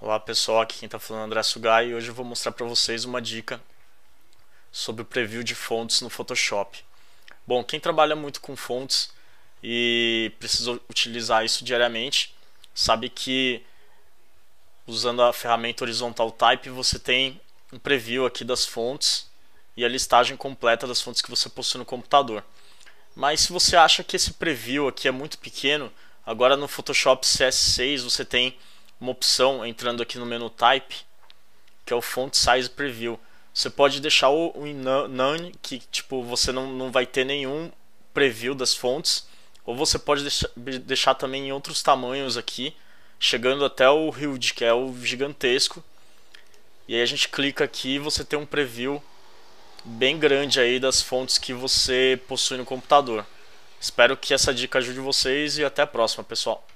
Olá pessoal, aqui quem está falando é André Sugai e hoje eu vou mostrar para vocês uma dica sobre o preview de fontes no Photoshop. Bom, quem trabalha muito com fontes e precisa utilizar isso diariamente, sabe que usando a ferramenta Horizontal Type você tem um preview aqui das fontes e a listagem completa das fontes que você possui no computador. Mas se você acha que esse preview aqui é muito pequeno, agora no Photoshop CS6 você tem uma opção entrando aqui no menu Type, que é o Font Size Preview. Você pode deixar o, o none, que tipo você não, não vai ter nenhum preview das fontes, ou você pode deixar, deixar também em outros tamanhos aqui, chegando até o huge, que é o gigantesco. E aí a gente clica aqui e você tem um preview bem grande aí das fontes que você possui no computador. Espero que essa dica ajude vocês e até a próxima, pessoal.